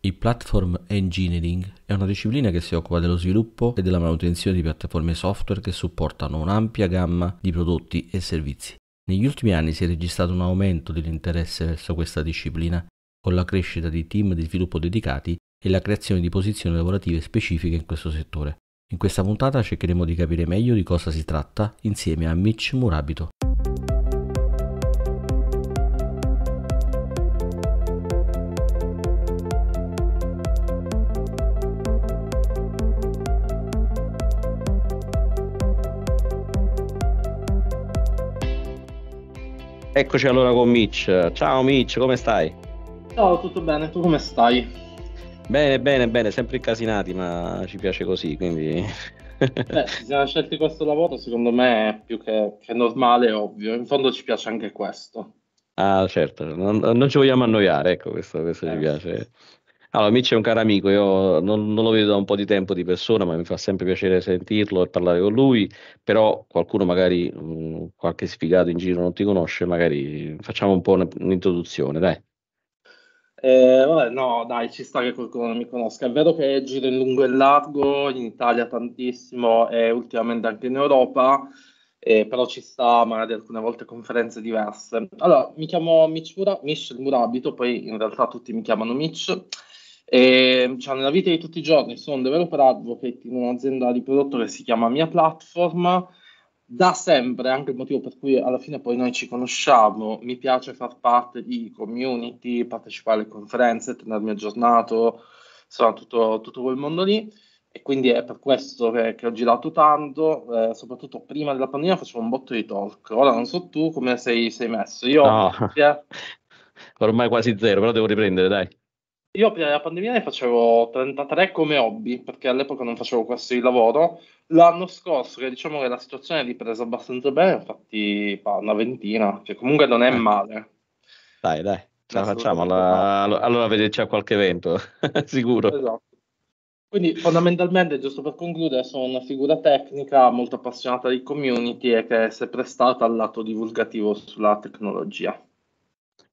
Il platform engineering è una disciplina che si occupa dello sviluppo e della manutenzione di piattaforme software che supportano un'ampia gamma di prodotti e servizi. Negli ultimi anni si è registrato un aumento dell'interesse verso questa disciplina, con la crescita di team di sviluppo dedicati e la creazione di posizioni lavorative specifiche in questo settore. In questa puntata cercheremo di capire meglio di cosa si tratta insieme a Mitch Murabito. Eccoci allora con Mitch. Ciao Mitch, come stai? Ciao, tutto bene, tu come stai? Bene, bene, bene, sempre incasinati, ma ci piace così, quindi... Beh, ci siamo scelti questo lavoro, secondo me è più che, che normale, ovvio. In fondo ci piace anche questo. Ah, certo, non, non ci vogliamo annoiare, ecco, questo, questo eh. ci piace. Allora, Mitch è un caro amico, io non, non, lo vedo da un po' di tempo di persona, ma mi fa sempre piacere sentirlo e parlare con lui, però qualcuno magari, mh, qualche sfigato in giro non ti conosce, magari facciamo un po' un'introduzione, dai. Eh, vabbè, no, dai, ci sta che qualcuno non mi conosca. È vero che giro in lungo e largo, in Italia tantissimo e ultimamente anche in Europa, eh, però ci sta magari alcune volte conferenze diverse. Allora, mi chiamo Mitch, Mitch Murabito, poi in realtà tutti mi chiamano Mitch. E, cioè, nella vita di tutti i giorni sono un developer advocate in un'azienda di prodotto che si chiama Mia Platform. Da sempre, anche il motivo per cui alla fine poi noi ci conosciamo, mi piace far parte di community, partecipare alle conferenze, tenermi aggiornato, insomma tutto, tutto quel mondo lì e quindi è per questo che, che ho girato tanto, eh, soprattutto prima della pandemia facevo un botto di talk, ora non so tu come sei, sei messo, io... No. Ormai quasi zero, però devo riprendere, dai. Io prima della pandemia ne facevo 33 come hobby, perché all'epoca non facevo questo di lavoro. L'anno scorso, che diciamo che la situazione è ripresa abbastanza bene, infatti una ventina, cioè comunque non è eh. male. Dai, dai, ce la facciamo, la... allora vedete c'è qualche evento, sicuro. Esatto. Quindi fondamentalmente, giusto per concludere, sono una figura tecnica molto appassionata di community e che è sempre stata al lato divulgativo sulla tecnologia.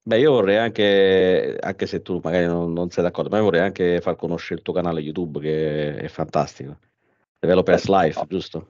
Beh, io vorrei anche, anche se tu magari non, non, sei d'accordo, ma io vorrei anche far conoscere il tuo canale YouTube che è fantastico. Developers esatto. Life, giusto?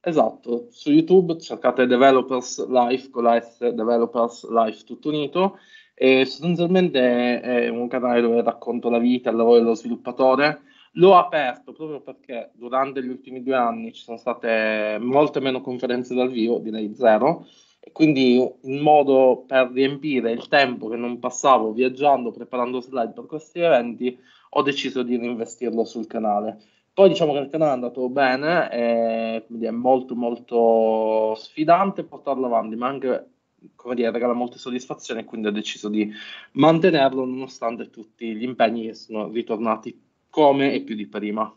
Esatto, su YouTube cercate Developers Life con la S Developers Life tutto unito e sostanzialmente è un canale dove racconto la vita, il lavoro dello sviluppatore. L'ho aperto proprio perché durante gli ultimi due anni ci sono state molte meno conferenze dal vivo, direi zero, e quindi un modo per riempire il tempo che non passavo viaggiando, preparando slide per questi eventi, ho deciso di reinvestirlo sul canale. Poi diciamo che il canale è andato bene, è, quindi è molto molto sfidante portarlo avanti, ma anche come dire, regala molte soddisfazioni e quindi ho deciso di mantenerlo nonostante tutti gli impegni che sono ritornati come e più di prima.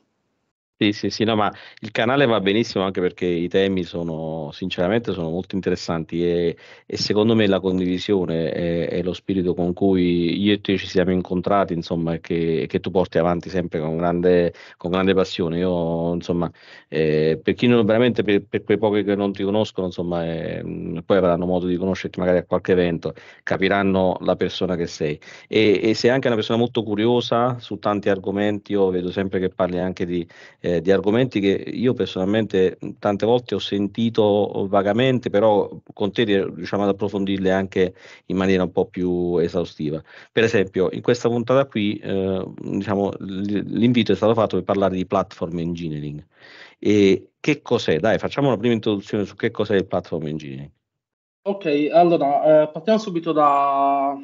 Sì, sì, sì, no, ma il canale va benissimo anche perché i temi sono, sinceramente, sono molto interessanti e, e secondo me la condivisione e lo spirito con cui io e te ci siamo incontrati, insomma, che, che tu porti avanti sempre con grande, con grande passione. Io, insomma, eh, per chi non veramente, per, per, quei pochi che non ti conoscono, insomma, eh, poi avranno modo di conoscerti magari a qualche evento, capiranno la persona che sei. E, e sei anche una persona molto curiosa su tanti argomenti, io vedo sempre che parli anche di... Eh, eh, di argomenti che io personalmente tante volte ho sentito vagamente, però con te riusciamo ad approfondirle anche in maniera un po' più esaustiva. Per esempio, in questa puntata qui, eh, diciamo, l'invito è stato fatto per parlare di platform engineering. E che cos'è? Dai, facciamo una prima introduzione su che cos'è il platform engineering. Ok, allora eh, partiamo subito da,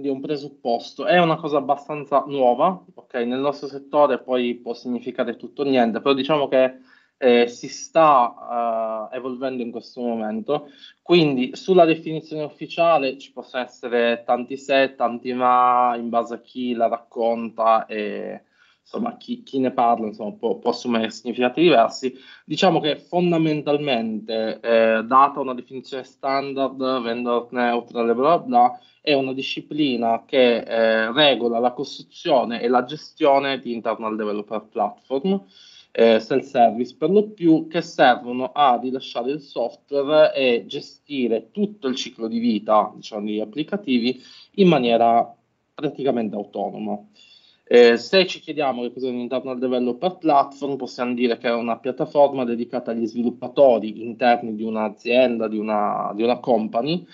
dire, un presupposto, è una cosa abbastanza nuova, ok? Nel nostro settore poi può significare tutto o niente, però diciamo che eh, si sta eh, evolvendo in questo momento. Quindi sulla definizione ufficiale ci possono essere tanti se, tanti ma, in base a chi la racconta e, insomma, chi, chi ne parla insomma, può, può, assumere significati diversi. Diciamo che fondamentalmente, eh, data una definizione standard, vendor neutral, bla bla bla, è una disciplina che eh, regola la costruzione e la gestione di internal developer platform. Eh, self-service per lo più che servono a rilasciare il software e gestire tutto il ciclo di vita diciamo, degli applicativi in maniera praticamente autonoma. Eh, se ci chiediamo che cos'è un internal developer platform, possiamo dire che è una piattaforma dedicata agli sviluppatori interni di un'azienda, di una, di una company,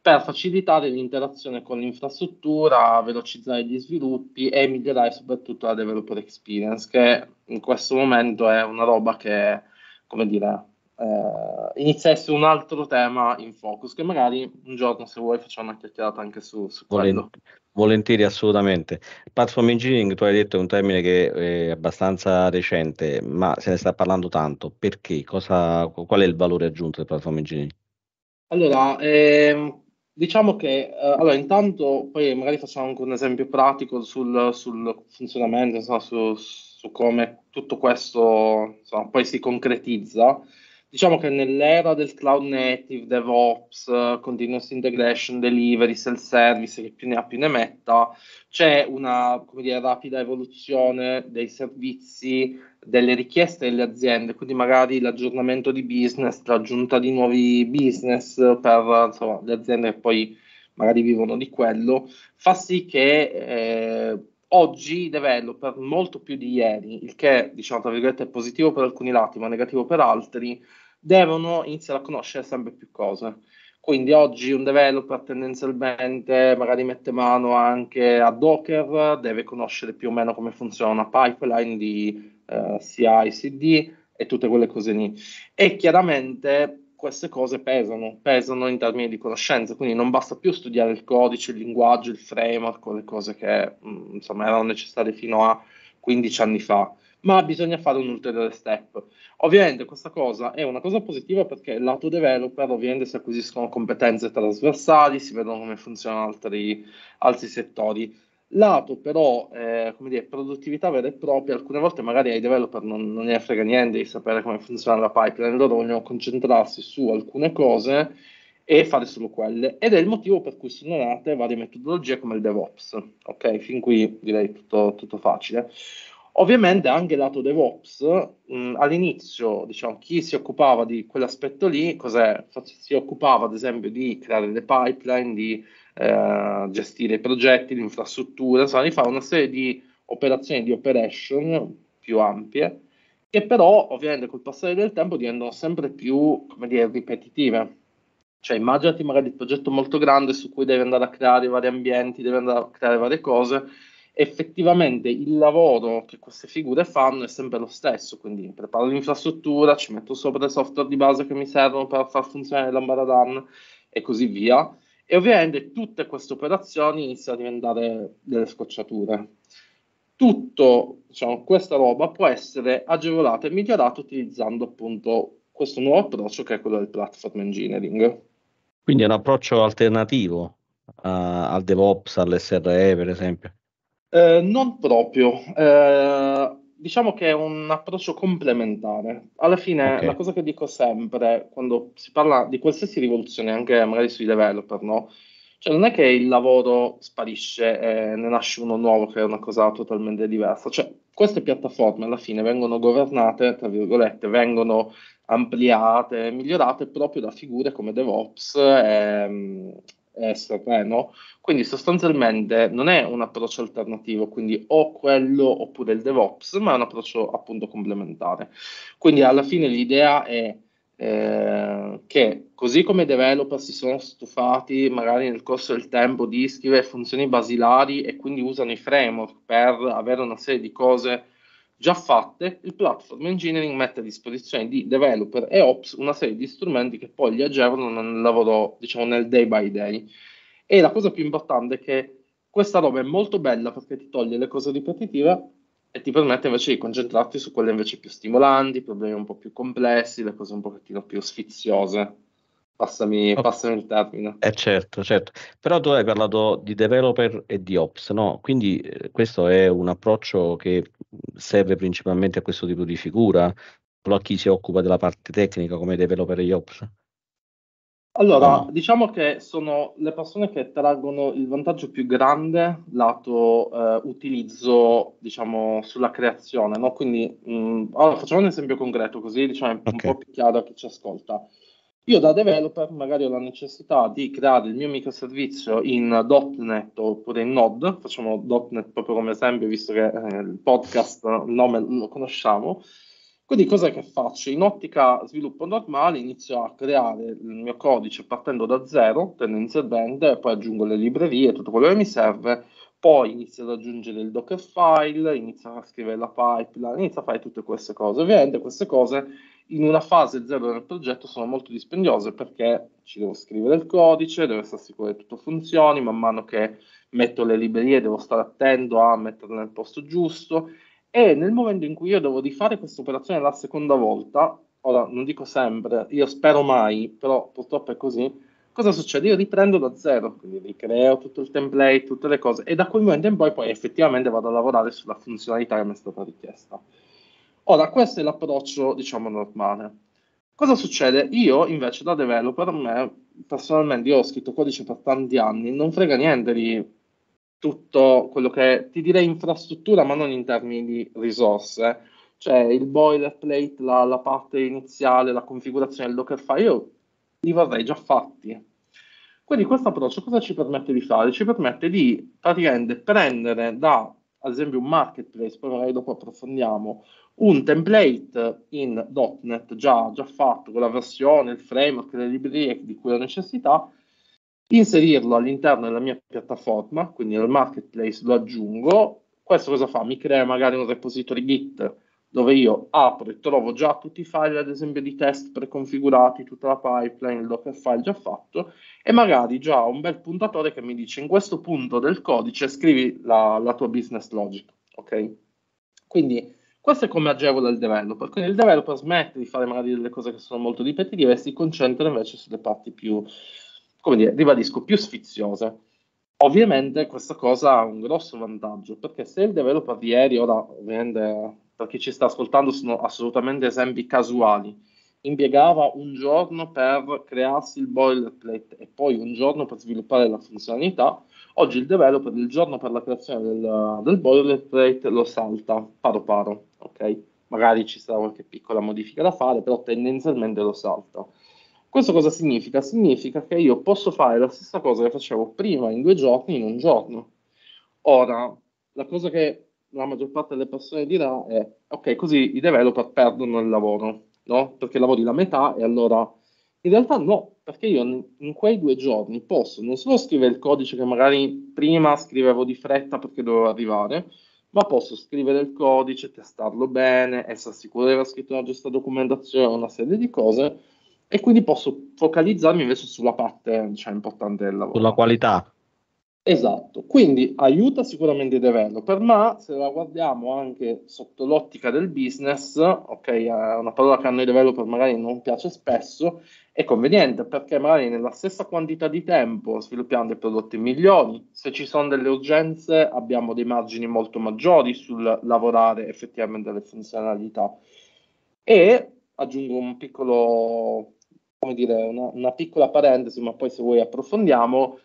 per facilitare l'interazione con l'infrastruttura, velocizzare gli sviluppi e migliorare soprattutto la developer experience, che in questo momento è una roba che, come dire, eh, inizia a essere un altro tema in focus, che magari un giorno se vuoi facciamo una chiacchierata anche su, su quello. Volentieri, assolutamente. Platform engineering, tu hai detto, è un termine che è abbastanza recente, ma se ne sta parlando tanto. Perché? Cosa, qual è il valore aggiunto del platform engineering? Allora, ehm, diciamo che, eh, allora, intanto, poi magari facciamo anche un esempio pratico sul, sul funzionamento, insomma, su, su, come tutto questo insomma, poi si concretizza diciamo che nell'era del cloud native, DevOps, eh, continuous integration, delivery, self-service, che più ne ha più ne metta, c'è una dire, rapida evoluzione dei servizi, delle richieste delle aziende, quindi magari l'aggiornamento di business, l'aggiunta di nuovi business per insomma, le aziende che poi magari vivono di quello, fa sì che eh, oggi i developer, molto più di ieri, il che diciamo tra virgolette è positivo per alcuni lati ma negativo per altri, devono iniziare a conoscere sempre più cose. Quindi oggi un developer tendenzialmente magari mette mano anche a Docker, deve conoscere più o meno come funziona una pipeline di eh, CI, CD e tutte quelle cose lì. E chiaramente queste cose pesano, pesano in termini di conoscenza, quindi non basta più studiare il codice, il linguaggio, il framework, le cose che mh, mm, insomma erano necessarie fino a 15 anni fa, ma bisogna fare un ulteriore step. Ovviamente questa cosa è una cosa positiva perché lato developer ovviamente si acquisiscono competenze trasversali, si vedono come funzionano altri, altri settori Lato però, eh, come dire, produttività vera e propria, alcune volte magari ai developer non, non gliene frega niente di sapere come funziona la pipeline, loro vogliono concentrarsi su alcune cose e fare solo quelle. Ed è il motivo per cui sono nate varie metodologie come il DevOps. Ok, fin qui direi tutto, tutto facile. Ovviamente anche lato DevOps, mh, all'inizio diciamo, chi si occupava di quell'aspetto lì, cos'è? Si occupava ad esempio di creare le pipeline, di eh, gestire i progetti, l'infrastruttura, di fare una serie di operazioni di operation più ampie che però ovviamente col passare del tempo diventano sempre più, come dire, ripetitive. Cioè immaginati magari il progetto molto grande su cui devi andare a creare vari ambienti, devi andare a creare varie cose, effettivamente il lavoro che queste figure fanno è sempre lo stesso, quindi preparo l'infrastruttura, ci metto sopra i software di base che mi servono per far funzionare l'Ambaradan e così via, e ovviamente tutte queste operazioni iniziano a diventare delle scocciature. Tutto, diciamo, questa roba può essere agevolata e migliorata utilizzando appunto questo nuovo approccio che è quello del platform engineering. Quindi è un approccio alternativo uh, al DevOps, all'SRE per esempio? Eh, non proprio. Eh, diciamo che è un approccio complementare. Alla fine, okay. la cosa che dico sempre quando si parla di qualsiasi rivoluzione, anche magari sui developer, no? Cioè, non è che il lavoro sparisce e ne nasce uno nuovo che è una cosa totalmente diversa. Cioè, queste piattaforme alla fine vengono governate, tra virgolette, vengono ampliate, migliorate proprio da figure come DevOps e, ehm, estrapeno. Eh, quindi sostanzialmente non è un approccio alternativo, quindi o quello oppure il DevOps, ma è un approccio appunto complementare. Quindi alla fine l'idea è eh, che così come i developer si sono stufati magari nel corso del tempo di scrivere funzioni basilari e quindi usano i framework per avere una serie di cose già fatte, il platform engineering mette a disposizione di developer e ops una serie di strumenti che poi li agevolano nel lavoro, diciamo, nel day by day. E la cosa più importante è che questa roba è molto bella perché ti toglie le cose ripetitive e ti permette invece di concentrarti su quelle invece più stimolanti, problemi un po' più complessi, le cose un pochettino più sfiziose. Passami, okay. passami il termine. Eh certo, certo. Però tu hai parlato di developer e di ops, no? Quindi eh, questo è un approccio che serve principalmente a questo tipo di figura, o a chi si occupa della parte tecnica come developer e ops? Allora, no. diciamo che sono le persone che traggono il vantaggio più grande lato eh, utilizzo, diciamo, sulla creazione, no? Quindi, mh, mm, allora, facciamo un esempio concreto, così diciamo è okay. un po' più chiaro a chi ci ascolta. Io da developer magari ho la necessità di creare il mio microservizio in .NET oppure in Node, facciamo .NET proprio come esempio visto che eh, il podcast il nome lo conosciamo, quindi cosa che faccio? In ottica sviluppo normale inizio a creare il mio codice partendo da zero, tendenzialmente, poi aggiungo le librerie, tutto quello che mi serve, poi inizio ad aggiungere il Dockerfile, inizio a scrivere la pipeline, inizio a fare tutte queste cose. Ovviamente queste cose in una fase zero del progetto sono molto dispendiose perché ci devo scrivere il codice, devo essere sicuro che tutto funzioni, man mano che metto le librerie devo stare attento a metterle nel posto giusto e nel momento in cui io devo rifare questa operazione la seconda volta, ora non dico sempre, io spero mai, però purtroppo è così, cosa succede? Io riprendo da zero, quindi ricreo tutto il template, tutte le cose e da quel momento in poi poi effettivamente vado a lavorare sulla funzionalità che mi è stata richiesta. Ora, questo è l'approccio, diciamo, normale. Cosa succede? Io invece da developer, a me personalmente, io ho scritto codice per tanti anni, non frega niente di tutto quello che ti direi infrastruttura, ma non in termini di risorse. Cioè il boilerplate, la, la parte iniziale, la configurazione, il dockerfile, io li vorrei già fatti. Quindi questo approccio cosa ci permette di fare? Ci permette di praticamente prendere da ad esempio un marketplace, poi magari dopo approfondiamo, un template in.NET già, già fatto con la versione, il framework, le librerie di cui ho necessità, inserirlo all'interno della mia piattaforma, quindi nel marketplace lo aggiungo, questo cosa fa? Mi crea magari un repository Git dove io apro e trovo già tutti i file, ad esempio di test preconfigurati, tutta la pipeline, il Dockerfile già fatto, e magari già un bel puntatore che mi dice in questo punto del codice scrivi la, la tua business logic, ok? Quindi questo è come agevola il developer, quindi il developer smette di fare magari delle cose che sono molto ripetitive e si concentra invece sulle parti più, come dire, ribadisco, più sfiziose. Ovviamente questa cosa ha un grosso vantaggio, perché se il developer di ieri, ora ovviamente per chi ci sta ascoltando sono assolutamente esempi casuali, impiegava un giorno per crearsi il boilerplate e poi un giorno per sviluppare la funzionalità, oggi il developer il giorno per la creazione del, del boilerplate lo salta paro paro, ok? Magari ci sarà qualche piccola modifica da fare, però tendenzialmente lo salta. Questo cosa significa? Significa che io posso fare la stessa cosa che facevo prima in due giorni in un giorno. Ora, la cosa che la maggior parte delle persone dirà è eh, ok, così i developer perdono il lavoro, no? Perché lavori la metà e allora... In realtà no, perché io in quei due giorni posso non solo scrivere il codice che magari prima scrivevo di fretta perché dovevo arrivare, ma posso scrivere il codice, testarlo bene, essere sicuro di aver scritto una giusta documentazione, una serie di cose, e quindi posso focalizzarmi invece sulla parte cioè, importante del lavoro. Sulla qualità. Esatto, quindi aiuta sicuramente i developer, ma se la guardiamo anche sotto l'ottica del business, ok, è una parola che a noi developer magari non piace spesso, è conveniente perché magari nella stessa quantità di tempo sviluppiamo dei prodotti migliori, se ci sono delle urgenze abbiamo dei margini molto maggiori sul lavorare effettivamente le funzionalità. E aggiungo un piccolo, come dire, una, una piccola parentesi, ma poi se vuoi approfondiamo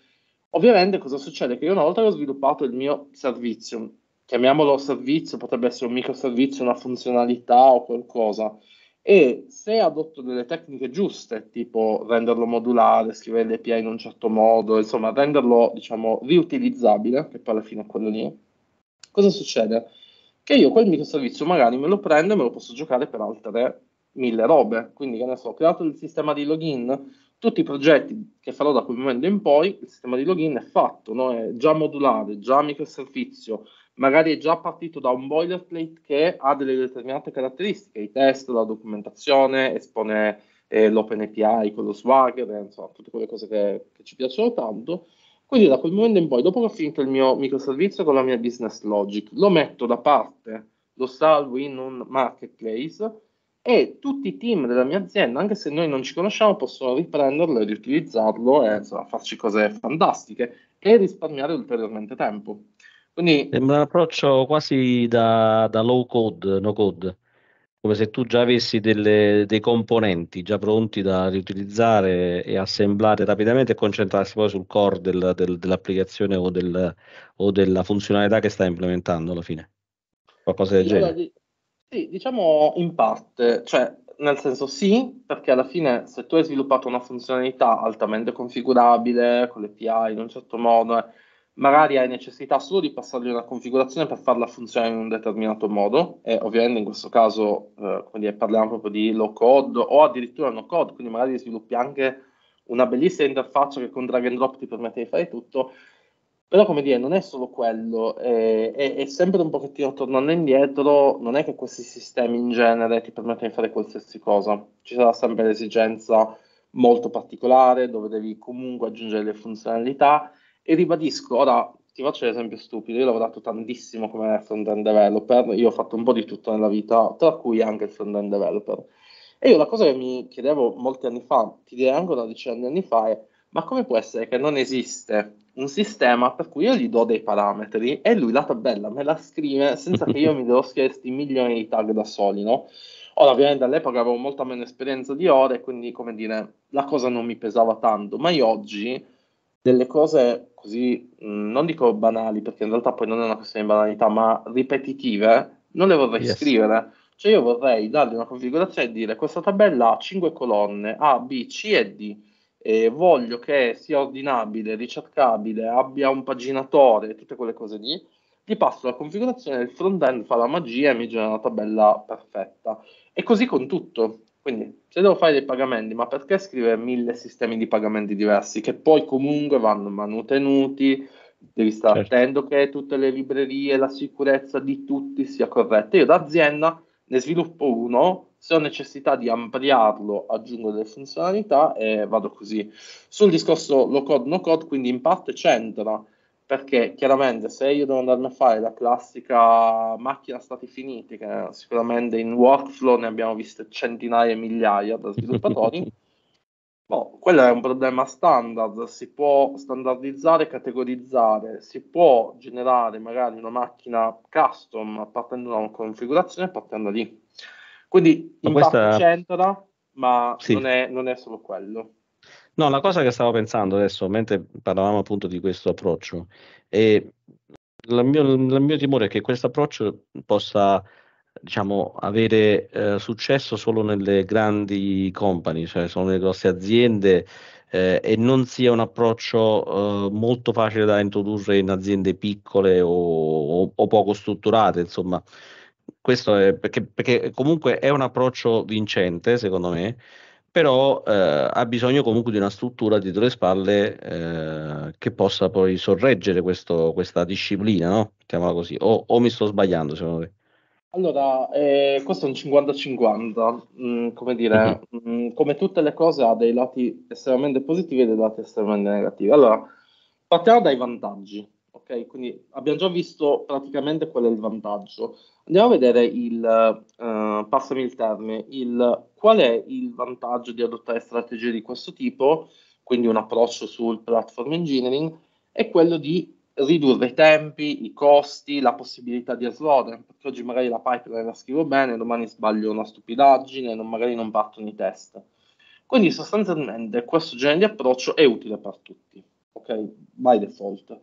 Ovviamente cosa succede? Che io una volta che ho sviluppato il mio servizio, chiamiamolo servizio, potrebbe essere un microservizio, una funzionalità o qualcosa, e se adotto delle tecniche giuste, tipo renderlo modulare, scrivere l'API in un certo modo, insomma renderlo, diciamo, riutilizzabile, che poi alla fine è quello lì, cosa succede? Che io quel microservizio magari me lo prendo e me lo posso giocare per altre mille robe. Quindi, che ne so, ho creato il sistema di login, tutti i progetti che farò da quel momento in poi, il sistema di login è fatto, no? è già modulare, già microservizio, magari è già partito da un boilerplate che ha delle determinate caratteristiche, i test, la documentazione, espone eh, l'open API con lo swagger, eh, insomma, tutte quelle cose che, che ci piacciono tanto. Quindi da quel momento in poi, dopo che ho finito il mio microservizio con la mia business logic, lo metto da parte, lo salvo in un marketplace e tutti i team della mia azienda, anche se noi non ci conosciamo, possono riprenderlo e riutilizzarlo e insomma, farci cose fantastiche e risparmiare ulteriormente tempo. Quindi, Sembra un approccio quasi da, da low code, no code, come se tu già avessi delle, dei componenti già pronti da riutilizzare e assemblare rapidamente e concentrarsi poi sul core del, del, dell'applicazione o, del, o, della funzionalità che stai implementando alla fine. Qualcosa del genere. Di sì, diciamo in parte, cioè nel senso sì, perché alla fine se tu hai sviluppato una funzionalità altamente configurabile con le API in un certo modo, eh, magari hai necessità solo di passargli una configurazione per farla funzionare in un determinato modo e ovviamente in questo caso eh, dire, parliamo proprio di low code o addirittura no code, quindi magari sviluppi anche una bellissima interfaccia che con drag and drop ti permette di fare tutto, però, come dire, non è solo quello, è, è, è sempre un pochettino tornando indietro, non è che questi sistemi in genere ti permettono di fare qualsiasi cosa, ci sarà sempre l'esigenza molto particolare dove devi comunque aggiungere le funzionalità e ribadisco, ora ti faccio l'esempio stupido, io ho lavorato tantissimo come front-end developer, io ho fatto un po' di tutto nella vita, tra cui anche il front-end developer. E io la cosa che mi chiedevo molti anni fa, ti direi anche una decina di anni fa, è ma come può essere che non esiste un sistema per cui io gli do dei parametri e lui la tabella me la scrive senza che io mi devo scrivere questi milioni di tag da soli, no? Ora, ovviamente all'epoca avevo molta meno esperienza di ore, quindi, come dire, la cosa non mi pesava tanto, ma io oggi delle cose così, mm, non dico banali, perché in realtà poi non è una questione di banalità, ma ripetitive, non le vorrei yes. scrivere. Cioè io vorrei dargli una configurazione e dire questa tabella ha 5 colonne, A, B, C e D e voglio che sia ordinabile, ricercabile, abbia un paginatore, tutte quelle cose lì, gli passo la configurazione, il front-end fa la magia e mi genera una tabella perfetta. E così con tutto. Quindi, se devo fare dei pagamenti, ma perché scrivere mille sistemi di pagamenti diversi che poi comunque vanno manutenuti, devi stare certo. attento che tutte le librerie, la sicurezza di tutti sia corretta. Io da azienda ne sviluppo uno se ho necessità di ampliarlo aggiungo delle funzionalità e vado così. Sul discorso low code, no code, quindi in parte c'entra, perché chiaramente se io devo andarmi a fare la classica macchina stati finiti, che sicuramente in workflow ne abbiamo viste centinaia e migliaia da sviluppatori, boh, quello è un problema standard, si può standardizzare, categorizzare, si può generare magari una macchina custom partendo da una configurazione e partendo da lì. Quindi ma questa... c'entra, ma sì. non, è, non, è, solo quello. No, la cosa che stavo pensando adesso, mentre parlavamo appunto di questo approccio, è il mio, il mio timore è che questo approccio possa diciamo, avere eh, successo solo nelle grandi company, cioè sono le grosse aziende eh, e non sia un approccio eh, molto facile da introdurre in aziende piccole o, o, o poco strutturate, insomma, questo è perché, perché comunque è un approccio vincente, secondo me, però eh, ha bisogno comunque di una struttura dietro le spalle eh, che possa poi sorreggere questo, questa disciplina, no? Mettiamola così. O, o, mi sto sbagliando, secondo te? Allora, eh, questo è un 50-50, mh, mm, come dire, mhm. mm come tutte le cose ha dei lati estremamente positivi e dei lati estremamente negativi. Allora, partiamo dai vantaggi, ok? Quindi abbiamo già visto praticamente qual è il vantaggio. Andiamo a vedere il, uh, passami il termine, il, qual è il vantaggio di adottare strategie di questo tipo, quindi un approccio sul platform engineering, è quello di ridurre i tempi, i costi, la possibilità di errore, perché oggi magari la pipeline la scrivo bene, domani sbaglio una stupidaggine, non, magari non partono i test. Quindi sostanzialmente questo genere di approccio è utile per tutti, ok? By default.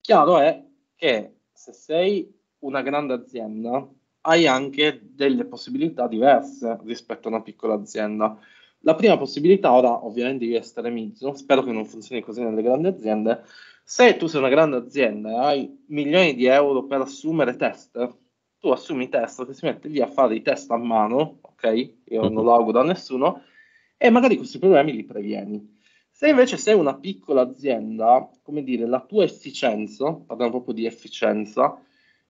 Chiaro è che se sei una grande azienda hai anche delle possibilità diverse rispetto a una piccola azienda. La prima possibilità, ora ovviamente io estremizzo, spero che non funzioni così nelle grandi aziende, se tu sei una grande azienda e hai milioni di euro per assumere test, tu assumi i test, che si mette lì a fare i test a mano, ok? Io non mhm. lo auguro a nessuno, e magari questi problemi li previeni. Se invece sei una piccola azienda, come dire, la tua efficienza, parliamo proprio di efficienza,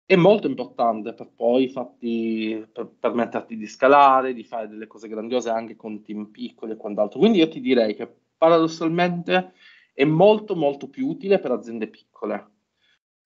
è molto importante per poi farti, per permetterti di scalare, di fare delle cose grandiose anche con team piccoli e quant'altro. Quindi io ti direi che paradossalmente è molto molto più utile per aziende piccole.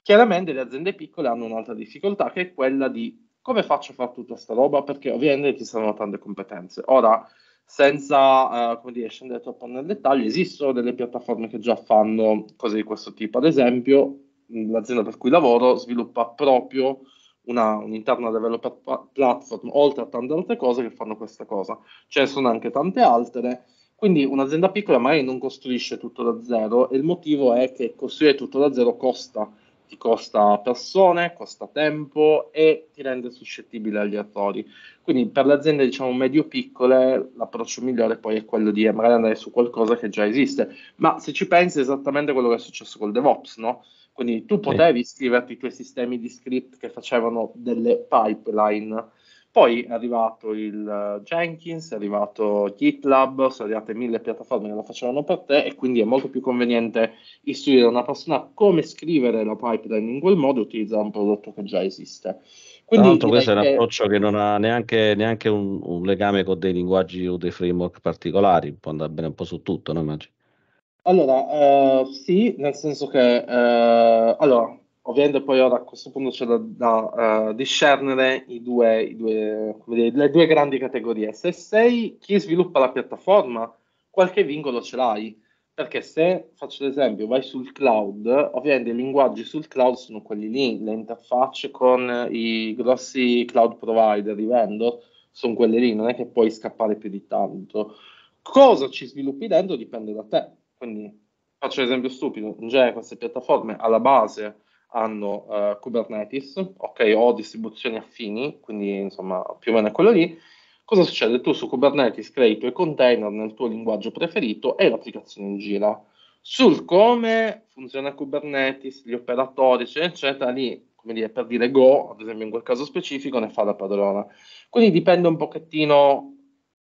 Chiaramente le aziende piccole hanno un'altra difficoltà che è quella di come faccio a fare tutta questa roba? Perché ovviamente ci saranno tante competenze. Ora, senza eh, come dire, scendere troppo nel dettaglio, esistono delle piattaforme che già fanno cose di questo tipo. Ad esempio, l'azienda per cui lavoro sviluppa proprio una, un'interna developer platform, oltre a tante altre cose che fanno questa cosa. Ce cioè, ne sono anche tante altre, quindi un'azienda piccola magari non costruisce tutto da zero e il motivo è che costruire tutto da zero costa, ti costa persone, costa tempo e ti rende suscettibile agli errori. Quindi per le aziende diciamo medio-piccole l'approccio migliore poi è quello di magari andare su qualcosa che già esiste, ma se ci pensi è esattamente quello che è successo col DevOps, no? Quindi tu potevi sì. scriverti i tuoi sistemi di script che facevano delle pipeline. Poi è arrivato il eh, Jenkins, è arrivato GitLab, sono arrivate mille piattaforme che lo facevano per te e quindi è molto più conveniente istruire una persona come scrivere la pipeline in quel modo e utilizzare un prodotto che già esiste. Quindi, Tra l'altro questo è un approccio che non ha neanche, neanche un, un, legame con dei linguaggi o dei framework particolari, può andare bene un po' su tutto, no? immagino. Allora, eh, sì, nel senso che, eh, allora, ovviamente poi ora a questo punto c'è da, da uh, discernere i due, i due, dire, le due grandi categorie. Se sei chi sviluppa la piattaforma, qualche vincolo ce l'hai, perché se, faccio l'esempio, vai sul cloud, ovviamente i linguaggi sul cloud sono quelli lì, le interfacce con i grossi cloud provider, i vendor, sono quelle lì, non è che puoi scappare più di tanto. Cosa ci sviluppi dentro dipende da te quindi faccio l'esempio stupido, in genere queste piattaforme alla base hanno uh, Kubernetes, ok, o distribuzioni affini, quindi insomma più o meno è quello lì. Cosa succede? Tu su Kubernetes crei i tuoi container nel tuo linguaggio preferito e l'applicazione gira. Sul come funziona Kubernetes, gli operatori, eccetera, eccetera, lì, come dire, per dire Go, ad esempio in quel caso specifico, ne fa la padrona. Quindi dipende un pochettino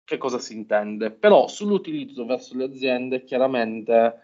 che cosa si intende, però sull'utilizzo verso le aziende chiaramente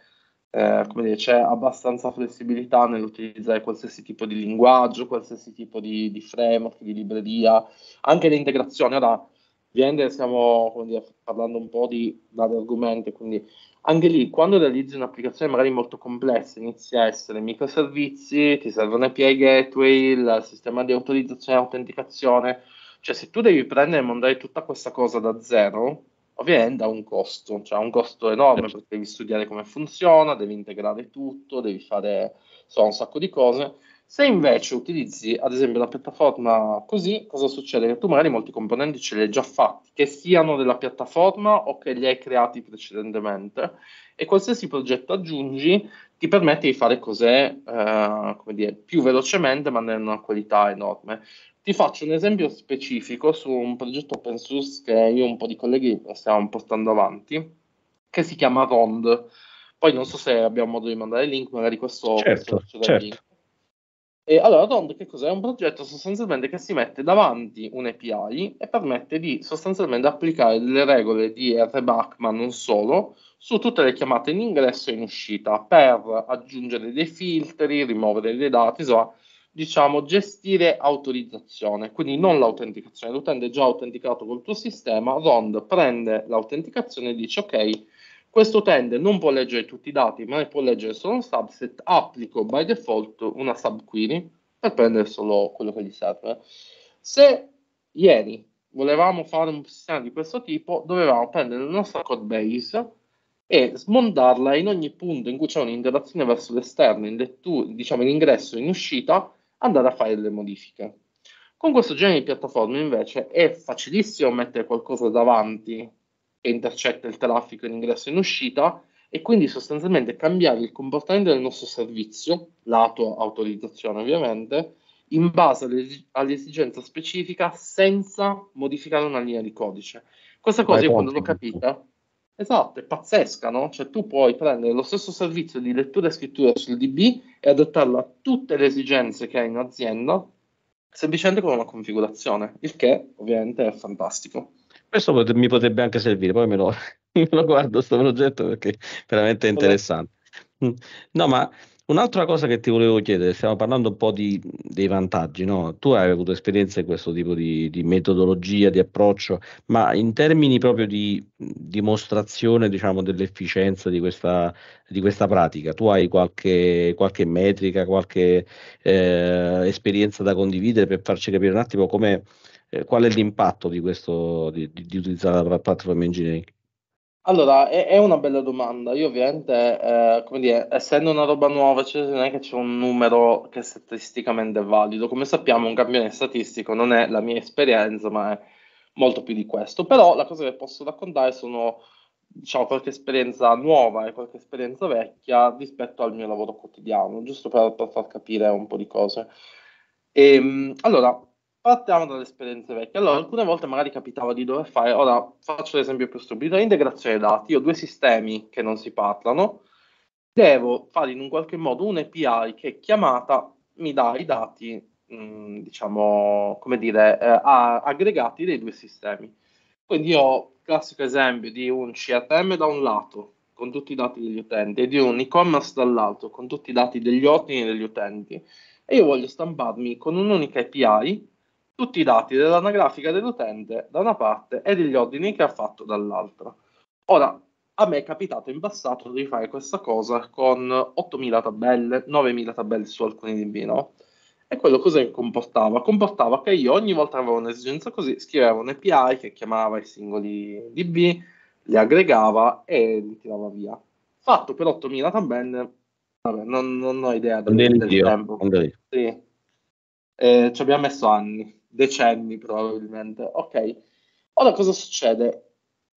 eh, dire, c'è abbastanza flessibilità nell'utilizzare qualsiasi tipo di linguaggio, qualsiasi tipo di, di framework, di libreria, anche le integrazioni. Ora, ovviamente stiamo dire, parlando un po' di vari argomenti, quindi anche lì quando realizzi un'applicazione magari molto complessa, inizia a essere microservizi, ti servono un API gateway, il sistema di autorizzazione e autenticazione, cioè, se tu devi prendere e mandare tutta questa cosa da zero, ovviamente ha un costo, cioè ha un costo enorme certo. perché devi studiare come funziona, devi integrare tutto, devi fare so, un sacco di cose. Se invece utilizzi ad esempio la piattaforma così, cosa succede? Che tu magari molti componenti ce li hai già fatti, che siano della piattaforma o che li hai creati precedentemente, e qualsiasi progetto aggiungi ti permette di fare cose eh, dire, più velocemente ma in una qualità enorme. Ti faccio un esempio specifico su un progetto open source che io e un po' di colleghi stiamo portando avanti, che si chiama Rond. Poi non so se abbiamo modo di mandare il link, magari questo certo, certo. E allora Rondo che cos'è? È un progetto sostanzialmente che si mette davanti un API e permette di sostanzialmente applicare le regole di RBAC, ma non solo, su tutte le chiamate in ingresso e in uscita per aggiungere dei filtri, rimuovere dei dati, insomma, diciamo gestire autorizzazione, quindi non l'autenticazione. L'utente è già autenticato col tuo sistema, Rond prende l'autenticazione e dice ok, questo tende non può leggere tutti i dati, ma ne può leggere solo un subset. Applico by default una subquery per prendere solo quello che gli serve. Se ieri volevamo fare un sistema di questo tipo, dovevamo prendere la nostra code base e smondarla in ogni punto in cui c'è un'interazione verso l'esterno, in lettura, diciamo in ingresso e in uscita, andare a fare le modifiche. Con questo genere di piattaforme invece è facilissimo mettere qualcosa davanti che intercetta il traffico in ingresso e in uscita e quindi sostanzialmente cambiare il comportamento del nostro servizio, lato autorizzazione ovviamente, in base all'esigenza specifica senza modificare una linea di codice. Questa cosa Vai io quando l'ho capita, esatto, è pazzesca, no? Cioè tu puoi prendere lo stesso servizio di lettura e scrittura sul DB e adattarlo a tutte le esigenze che hai in azienda, semplicemente con una configurazione, il che ovviamente è fantastico. Questo pot- mi potrebbe anche servire, poi me lo, me lo guardo questo progetto perché è veramente interessante. Mm. No, ma un'altra cosa che ti volevo chiedere, stiamo parlando un po' di, dei vantaggi, no? Tu hai avuto esperienza in questo tipo di, di metodologia, di approccio, ma in termini proprio di dimostrazione, diciamo, dell'efficienza di questa, di questa, pratica, tu hai qualche, qualche metrica, qualche eh, esperienza da condividere per farci capire un attimo come eh, qual è l'impatto di questo di, di utilizzare la platform engineering? Allora, è, è, una bella domanda. Io ovviamente, eh, come dire, essendo una roba nuova, cioè non è che c'è un numero che statisticamente è valido. Come sappiamo, un campione statistico non è la mia esperienza, ma è molto più di questo. Però la cosa che posso raccontare sono, diciamo, qualche esperienza nuova e qualche esperienza vecchia rispetto al mio lavoro quotidiano, giusto per, per far capire un po' di cose. E, ehm, allora, Partiamo dalle esperienze vecchie. Allora, alcune volte magari capitava di dover fare, ora faccio l'esempio più stupido, l'integrazione dei dati, io ho due sistemi che non si parlano, devo fare in un qualche modo un'API che chiamata mi dà i dati, mh, mm, diciamo, come dire, eh, aggregati dei due sistemi. Quindi io ho il classico esempio di un CRM da un lato, con tutti i dati degli utenti, e di un e-commerce dall'altro, con tutti i dati degli ordini degli utenti, e io voglio stamparmi con un'unica API tutti i dati dell'anagrafica dell'utente da una parte e degli ordini che ha fatto dall'altra. Ora, a me è capitato in passato di fare questa cosa con 8.000 tabelle, 9.000 tabelle su alcuni DB, no? E quello cosa comportava? Comportava che io ogni volta che avevo un'esigenza così scrivevo un API che chiamava i singoli DB, li aggregava e li tirava via. Fatto per 8.000 tabelle, vabbè, non, non ho idea del, del tempo. Sì. Eh, ci abbiamo messo anni decenni probabilmente. Ok, ora cosa succede?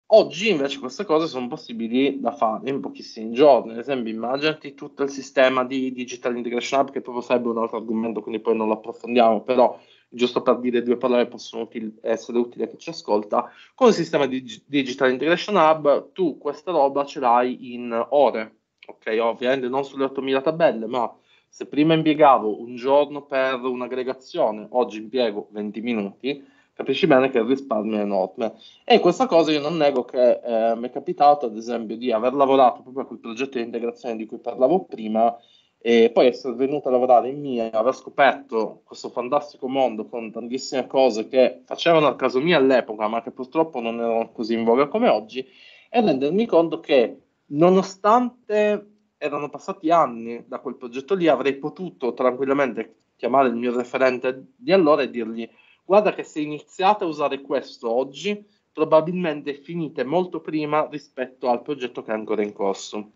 Oggi invece queste cose sono possibili da fare in pochissimi giorni. Ad esempio, immaginati tutto il sistema di Digital Integration Hub, che proprio sarebbe un altro argomento, quindi poi non lo approfondiamo, però giusto per dire due parole possono util- essere utili a chi ci ascolta. Con il sistema di Digital Integration Hub, tu questa roba ce l'hai in ore, ok? Ovviamente non sulle 8000 tabelle, ma se prima impiegavo un giorno per un'aggregazione, oggi impiego 20 minuti, capisci bene che il risparmio è enorme. E questa cosa io non nego che eh, mi è capitato, ad esempio, di aver lavorato proprio a quel progetto di integrazione di cui parlavo prima e poi essere venuto a lavorare in mia, aver scoperto questo fantastico mondo con tantissime cose che facevano al caso mio all'epoca, ma che purtroppo non erano così in voga come oggi, e rendermi conto che nonostante erano passati anni da quel progetto lì, avrei potuto tranquillamente chiamare il mio referente di allora e dirgli guarda che se iniziate a usare questo oggi, probabilmente finite molto prima rispetto al progetto che è ancora in corso.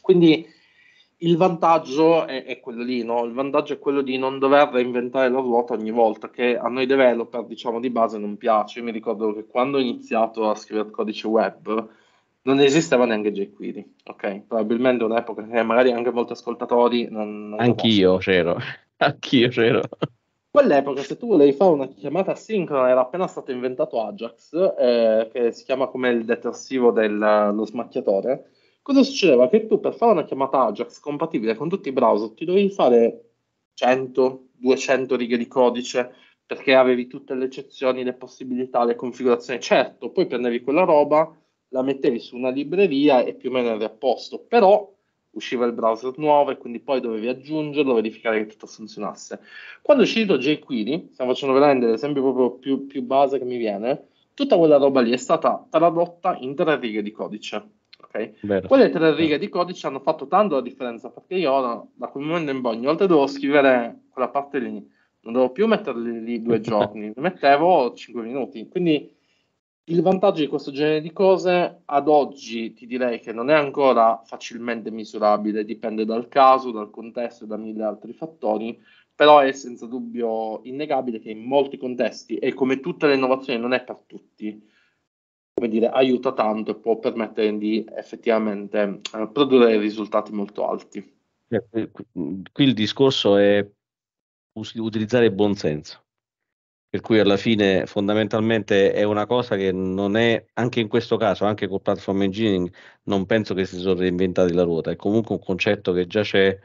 Quindi il vantaggio è, è quello lì, no? il vantaggio è quello di non dover reinventare la ruota ogni volta, che a noi developer diciamo di base non piace. Io mi ricordo che quando ho iniziato a scrivere codice web, non esisteva neanche jQuery, ok? Probabilmente un'epoca che magari anche molti ascoltatori non, non Anch'io c'ero, anch'io c'ero. Quell'epoca, se tu volevi fare una chiamata asincrona, era appena stato inventato Ajax, eh, che si chiama come il detersivo dello smacchiatore. Cosa succedeva? Che tu per fare una chiamata Ajax compatibile con tutti i browser ti dovevi fare 100, 200 righe di codice perché avevi tutte le eccezioni, le possibilità, le configurazioni. Certo, poi prendevi quella roba, la mettevi su una libreria e più o meno eri a posto, però usciva il browser nuovo e quindi poi dovevi aggiungerlo, verificare che tutto funzionasse. Quando è uscito jQuery, stiamo facendo veramente l'esempio proprio più, più base che mi viene, tutta quella roba lì è stata tradotta in tre righe di codice. Okay? Quelle tre righe di codice hanno fatto tanto la differenza perché io ora, da quel momento in poi, ogni volta dovevo scrivere quella parte lì, non dovevo più metterli lì due giorni, mettevo cinque minuti. Quindi il vantaggio di questo genere di cose ad oggi ti direi che non è ancora facilmente misurabile, dipende dal caso, dal contesto e da mille altri fattori, però è senza dubbio innegabile che in molti contesti e come tutte le innovazioni non è per tutti, come dire, aiuta tanto e può permettere di effettivamente eh, produrre risultati molto alti. Qui il discorso è utilizzare il buon senso per cui alla fine fondamentalmente è una cosa che non è, anche in questo caso, anche col platform engineering, non penso che si sono reinventati la ruota, è comunque un concetto che già c'è,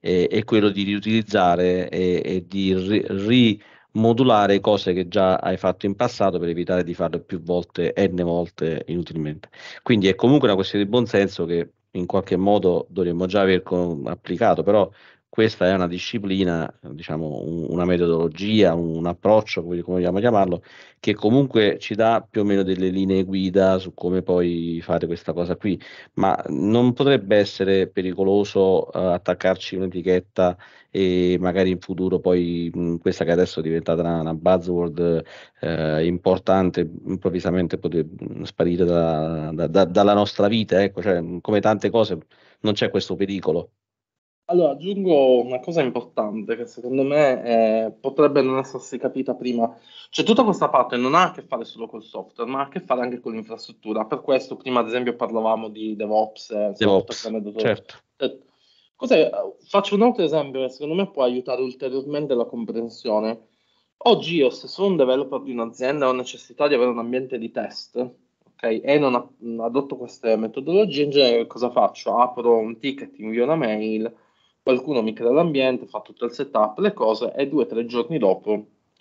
eh, è quello di riutilizzare e, e di ri, rimodulare cose che già hai fatto in passato per evitare di farlo più volte, n volte inutilmente. Quindi è comunque una questione di buonsenso che in qualche modo dovremmo già aver con, applicato, però questa è una disciplina, diciamo una metodologia, un approccio, come vogliamo chiamarlo, che comunque ci dà più o meno delle linee guida su come poi fare questa cosa qui, ma non potrebbe essere pericoloso eh, attaccarci un'etichetta e magari in futuro poi mh, questa che adesso è diventata una, una buzzword eh, importante improvvisamente potrebbe sparire da, da, da, dalla nostra vita, ecco, cioè, come tante cose non c'è questo pericolo. Allora, aggiungo una cosa importante che secondo me eh, potrebbe non essersi capita prima. Cioè, tutta questa parte non ha a che fare solo col software, ma ha a che fare anche con l'infrastruttura. Per questo, prima, ad esempio, parlavamo di DevOps. Eh, DevOps, certo. Eh, cos'è? Faccio un altro esempio che secondo me può aiutare ulteriormente la comprensione. Oggi io, se sono un developer di un'azienda, ho necessità di avere un ambiente di test, ok? E non adotto queste metodologie, in genere cosa faccio? Apro un ticket, invio una mail qualcuno mi crea l'ambiente, fa tutto il setup, le cose e due o tre giorni dopo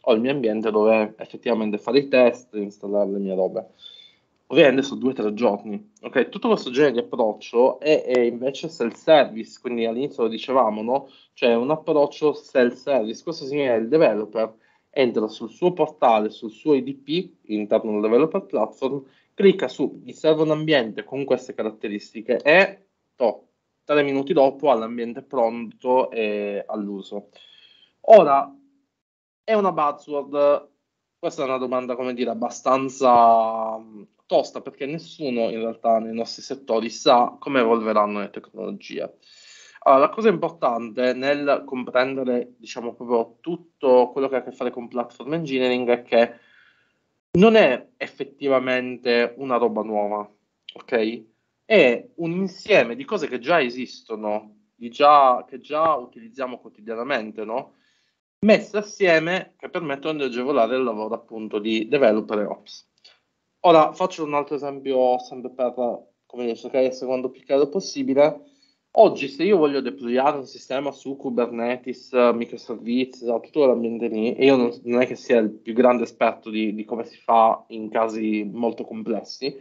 ho oh, il mio ambiente dove effettivamente fare i test, installare le mie robe. Ovviamente sono due o tre giorni. Ok, tutto questo genere di approccio è, è invece self-service, quindi all'inizio lo dicevamo, no? Cioè un approccio self-service, questo significa che il developer entra sul suo portale, sul suo IDP, interno del developer platform, clicca su mi serve un ambiente con queste caratteristiche e top tre minuti dopo all'ambiente pronto e all'uso. Ora, è una buzzword, questa è una domanda, come dire, abbastanza mm, tosta perché nessuno in realtà nei nostri settori sa come evolveranno le tecnologie. Allora, la cosa importante nel comprendere, diciamo, proprio tutto quello che ha a che fare con platform engineering è che non è effettivamente una roba nuova, ok? è un insieme di cose che già esistono, già, che già utilizziamo quotidianamente, no? messe assieme che permettono di agevolare il lavoro appunto di developer e ops. Ora faccio un altro esempio sempre per dire, cercare di essere quanto più chiaro possibile. Oggi se io voglio deployare un sistema su Kubernetes, eh, microservizi, tutto l'ambiente lì, e io non, non, è che sia il più grande esperto di, di come si fa in casi molto complessi,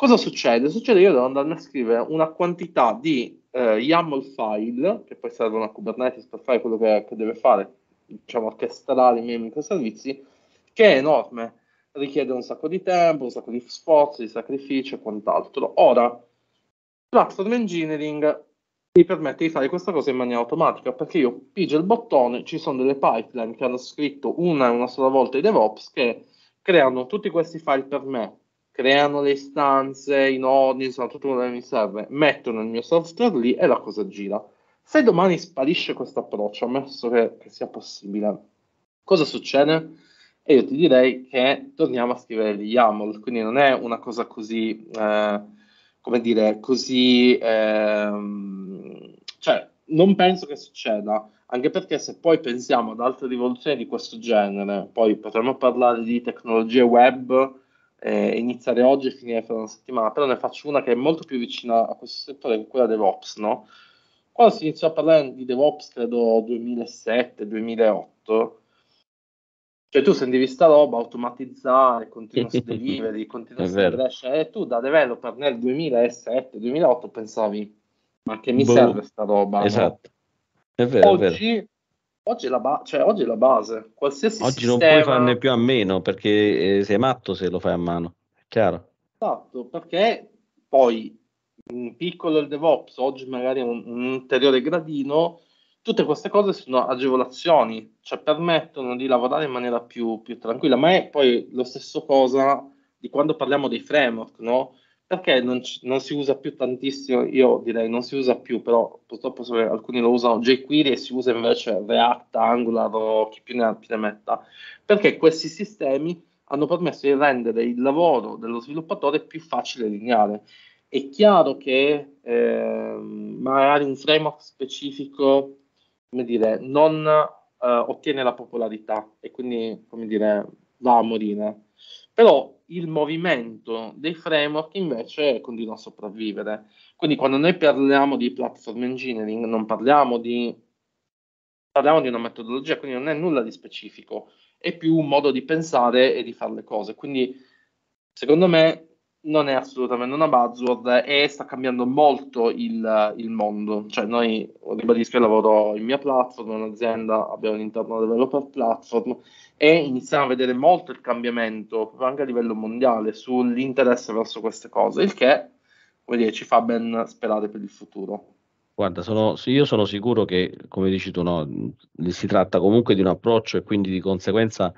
Cosa succede? Succede che io devo andarmi a scrivere una quantità di eh, YAML file, che poi servono a Kubernetes per fare quello che, che deve fare, diciamo orchestrare i miei microservizi, che è enorme, richiede un sacco di tempo, un sacco di sforzi, di sacrifici e quant'altro. Ora, Platform Engineering mi permette di fare questa cosa in maniera automatica perché io pigio il bottone, ci sono delle pipeline che hanno scritto una e una sola volta i DevOps che creano tutti questi file per me creano le stanze, i nodi, insomma tutto quello che mi serve, mettono il mio software lì e la cosa gira. Se domani sparisce questo approccio, ammesso che, che sia possibile, cosa succede? E io ti direi che torniamo a scrivere gli YAML, quindi non è una cosa così, eh, come dire, così, eh, cioè non penso che succeda, anche perché se poi pensiamo ad altre rivoluzioni di questo genere, poi potremmo parlare di tecnologie web, eh, iniziare oggi e finire fra una settimana, però ne faccio una che è molto più vicina a questo settore che quella DevOps, no? Quando si iniziò a parlare di DevOps, credo 2007-2008, cioè tu sentivi sta roba, automatizzare, continuous delivery, continuous integration, e tu da developer nel 2007-2008 pensavi, ma che mi boh. serve sta roba? Esatto. No? È vero, Oggi, è vero Oggi è, la, ba- cioè, oggi è la base, qualsiasi Oggi sistema... non puoi farne più a meno perché eh, sei matto se lo fai a mano, è chiaro? Esatto, perché poi un piccolo DevOps, oggi magari un, un, ulteriore gradino, tutte queste cose sono agevolazioni, cioè permettono di lavorare in maniera più, più tranquilla, ma è poi lo stesso cosa di quando parliamo dei framework, no? perché non, non, si usa più tantissimo, io direi non si usa più, però purtroppo alcuni lo usano jQuery e si usa invece React, Angular o chi più ne ha più ne metta, perché questi sistemi hanno permesso di rendere il lavoro dello sviluppatore più facile e lineare. È chiaro che eh, magari un framework specifico, come dire, non eh, ottiene la popolarità e quindi, come dire, va a morire. Però il movimento dei framework invece continua a sopravvivere. Quindi quando noi parliamo di platform engineering non parliamo di, parliamo di una metodologia, quindi non è nulla di specifico, è più un modo di pensare e di fare le cose. Quindi secondo me non è assolutamente una buzzword e sta cambiando molto il, il mondo. Cioè noi, ribadisco, io lavoro in mia platform, un'azienda, abbiamo all'interno developer platform e iniziamo a vedere molto il cambiamento anche a livello mondiale sull'interesse verso queste cose, il che dire, ci fa ben sperare per il futuro. Guarda, sono, io sono sicuro che, come dici tu, no, si tratta comunque di un approccio e quindi di conseguenza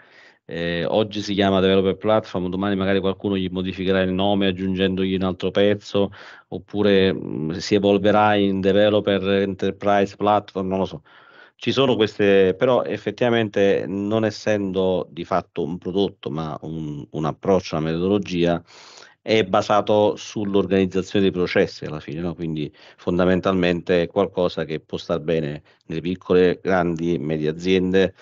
eh, oggi si chiama developer platform, domani magari qualcuno gli modificherà il nome aggiungendogli un altro pezzo, oppure mh, si evolverà in developer enterprise platform, non lo so. Ci sono queste, però effettivamente non essendo di fatto un prodotto, ma un, un approccio, una metodologia, è basato sull'organizzazione dei processi alla fine, no? quindi fondamentalmente è qualcosa che può star bene nelle piccole, grandi, medie aziende,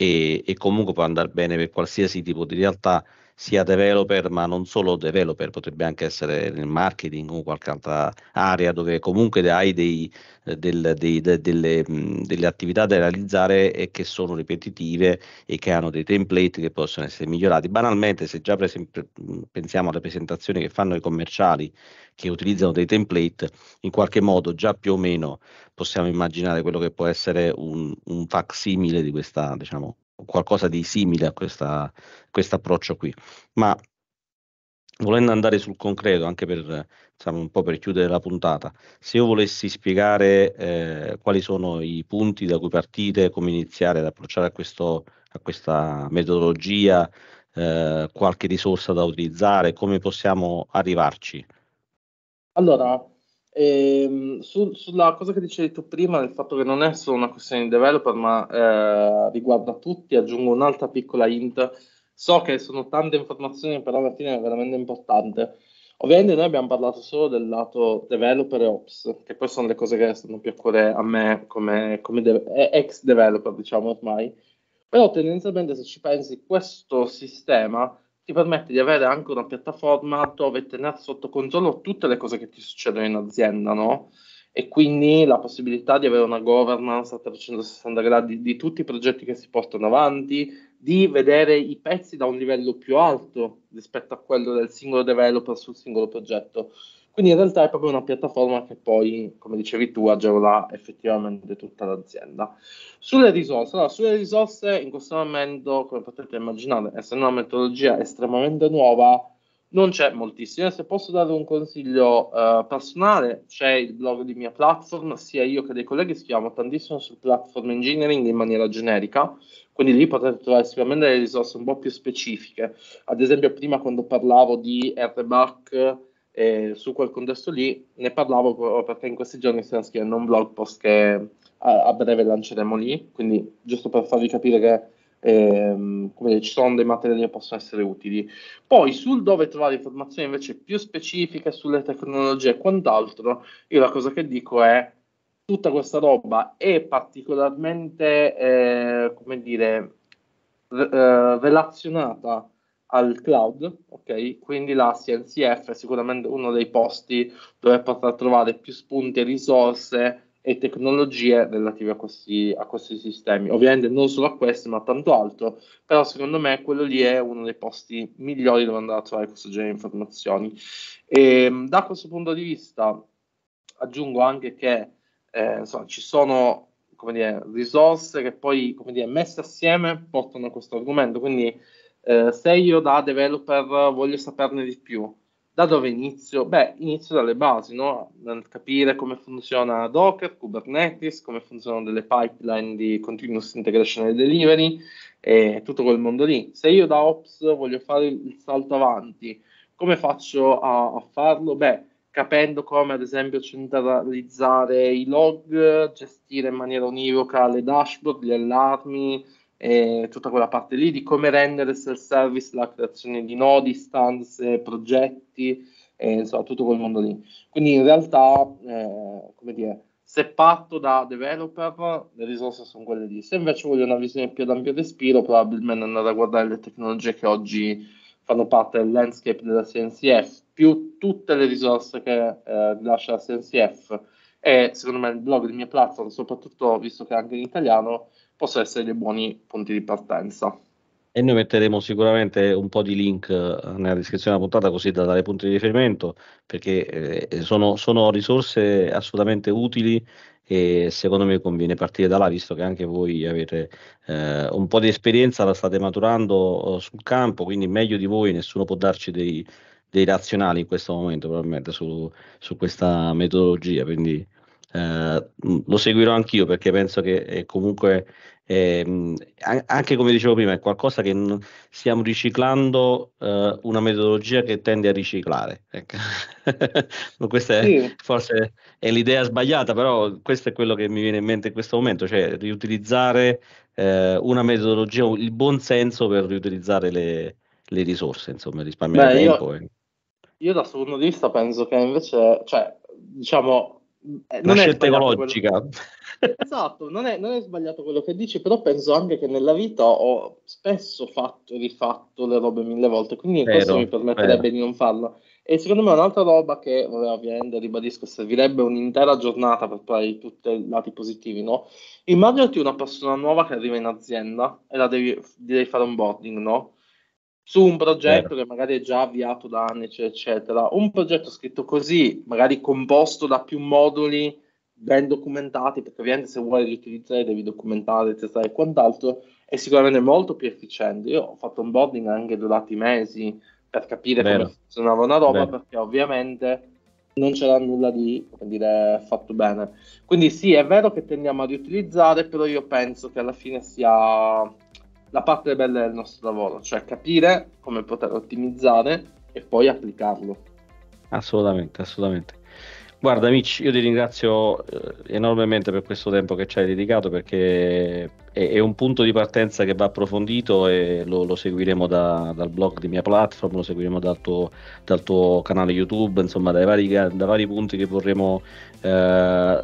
E, e, comunque può andare bene per qualsiasi tipo di realtà sia developer, ma non solo developer, potrebbe anche essere nel marketing o qualche altra area dove comunque hai dei, eh, del, dei, de, delle, mm, delle, attività da realizzare e che sono ripetitive e che hanno dei template che possono essere migliorati. Banalmente, se già per esempio mm, pensiamo alle presentazioni che fanno i commerciali che utilizzano dei template, in qualche modo già più o meno possiamo immaginare quello che può essere un, un facsimile di questa, diciamo, qualcosa di simile a questo approccio qui. Ma volendo andare sul concreto, anche per diciamo, un po' per chiudere la puntata, se io volessi spiegare eh, quali sono i punti da cui partite, come iniziare ad approcciare a, questo, a questa metodologia, eh, qualche risorsa da utilizzare, come possiamo arrivarci. Allora, e, ehm, su, sulla cosa che dicevi tu prima, del fatto che non è solo una questione di developer, ma eh, riguarda tutti, aggiungo un'altra piccola hint. So che sono tante informazioni, però alla fine è veramente importante. Ovviamente noi abbiamo parlato solo del lato developer e ops, che poi sono le cose che stanno più a cuore a me come, come de- eh, ex developer, diciamo ormai. Però tendenzialmente se ci pensi, questo sistema ti permette di avere anche una piattaforma dove tenere sotto controllo tutte le cose che ti succedono in azienda, no? E quindi la possibilità di avere una governance a 360 gradi di tutti i progetti che si portano avanti, di vedere i pezzi da un livello più alto rispetto a quello del singolo developer sul singolo progetto. Quindi in realtà è proprio una piattaforma che poi, come dicevi tu, agevola effettivamente tutta l'azienda. Sulle risorse, allora, sulle risorse in questo momento, come potete immaginare, essendo una metodologia estremamente nuova, non c'è moltissimo. Se posso dare un consiglio uh, personale, c'è il blog di mia platform, sia io che dei colleghi scriviamo tantissimo sul platform engineering in maniera generica, quindi lì potete trovare sicuramente delle risorse un po' più specifiche. Ad esempio, prima quando parlavo di RBAC eh, su quel contesto lì ne parlavo perché in questi giorni stiamo scrivendo un blog post che a, a breve lanceremo lì, quindi giusto per farvi capire che ehm, come dire, ci sono dei materiali che possono essere utili. Poi sul dove trovare informazioni invece più specifiche sulle tecnologie e quant'altro, io la cosa che dico è tutta questa roba è particolarmente, eh, come dire, re- eh, relazionata al cloud, ok? Quindi la CNCF è sicuramente uno dei posti dove potrà trovare più spunti, risorse e tecnologie relative a questi, a questi sistemi. Ovviamente non solo a questi, ma a tanto altro, però secondo me quello lì è uno dei posti migliori dove andare a trovare questo genere di informazioni. E, ehm, da questo punto di vista aggiungo anche che eh, insomma, ci sono come dire, risorse che poi come dire, messe assieme portano a questo argomento, quindi eh, se io da developer voglio saperne di più, da dove inizio? Beh, inizio dalle basi, no? Nel capire come funziona Docker, Kubernetes, come funzionano delle pipeline di continuous integration e delivery e tutto quel mondo lì. Se io da Ops voglio fare il salto avanti, come faccio a, a farlo? Beh, capendo come ad esempio centralizzare i log, gestire in maniera univoca le dashboard, gli allarmi, e tutta quella parte lì di come rendere self-service la creazione di nodi, stanze, progetti, eh, insomma tutto quel mondo lì. Quindi in realtà, eh, come dire, se parto da developer, le risorse sono quelle lì. Se invece voglio una visione più ad ampio respiro, probabilmente andare a guardare le tecnologie che oggi fanno parte del landscape della CNCF, più tutte le risorse che eh, rilascia la CNCF. E secondo me il blog di mia platform, soprattutto visto che è anche in italiano, possono essere dei buoni punti di partenza. E noi metteremo sicuramente un po' di link eh, nella descrizione della puntata così da dare punti di riferimento perché eh, sono, sono risorse assolutamente utili e secondo me conviene partire da là visto che anche voi avete eh, un po' di esperienza, la state maturando eh, sul campo, quindi meglio di voi nessuno può darci dei, dei razionali in questo momento probabilmente su, su questa metodologia, quindi eh, lo seguirò anch'io perché penso che è eh, comunque eh, anche come dicevo prima è qualcosa che stiamo riciclando eh, una metodologia che tende a riciclare ecco. questa è, sì. forse è l'idea sbagliata però questo è quello che mi viene in mente in questo momento cioè riutilizzare eh, una metodologia il buon senso per riutilizzare le, le risorse insomma risparmiare Beh, tempo io, e... io da questo punto di vista penso che invece cioè diciamo eh, non scelta ecologica. Quello... esatto, non è, non è, sbagliato quello che dici, però penso anche che nella vita ho spesso fatto e rifatto le robe mille volte, quindi vero, questo mi permetterebbe vero. di non farlo. E secondo me un'altra roba che, vabbè, ovviamente, ribadisco, servirebbe un'intera giornata per parlare di tutti i lati positivi, no? Immaginati una persona nuova che arriva in azienda e la devi, devi fare un boarding, no? su un progetto Vero. che magari è già avviato da anni, eccetera, cioè, eccetera. Un progetto scritto così, magari composto da più moduli ben documentati, perché ovviamente se vuoi riutilizzare devi documentare, testare e quant'altro, è sicuramente molto più efficiente. Io ho fatto un boarding anche durati mesi per capire Vero. come funzionava una roba, Vero. perché ovviamente non c'era nulla di dire, fatto bene. Quindi sì, è vero che tendiamo a riutilizzare, però io penso che alla fine sia la parte bella del nostro lavoro, cioè capire come poter ottimizzare e poi applicarlo. Assolutamente, assolutamente. Guarda Mitch, io ti ringrazio eh, enormemente per questo tempo che ci hai dedicato perché è, è un punto di partenza che va approfondito e lo, lo seguiremo da, dal blog di mia platform, lo seguiremo dal tuo, dal tuo canale YouTube, insomma dai vari, da vari punti che vorremmo eh,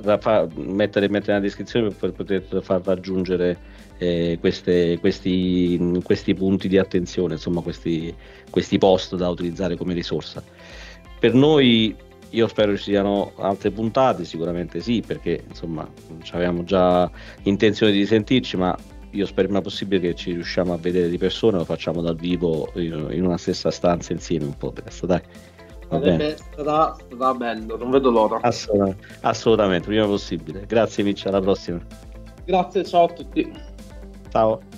mettere, mettere, nella descrizione per, per poter far raggiungere eh, queste, questi, questi, punti di attenzione, insomma questi, questi post da utilizzare come risorsa. Per noi io spero ci siano altre puntate, sicuramente sì, perché insomma avevamo già intenzione di sentirci, ma io spero il possibile che ci riusciamo a vedere di persona, lo facciamo dal vivo in una stessa stanza insieme un po' presto, dai. Va bene. Sarà, sarà bello, non vedo l'ora. Assolutamente, assolutamente, prima possibile. Grazie Miccia, alla prossima. Grazie, ciao a tutti. Chao.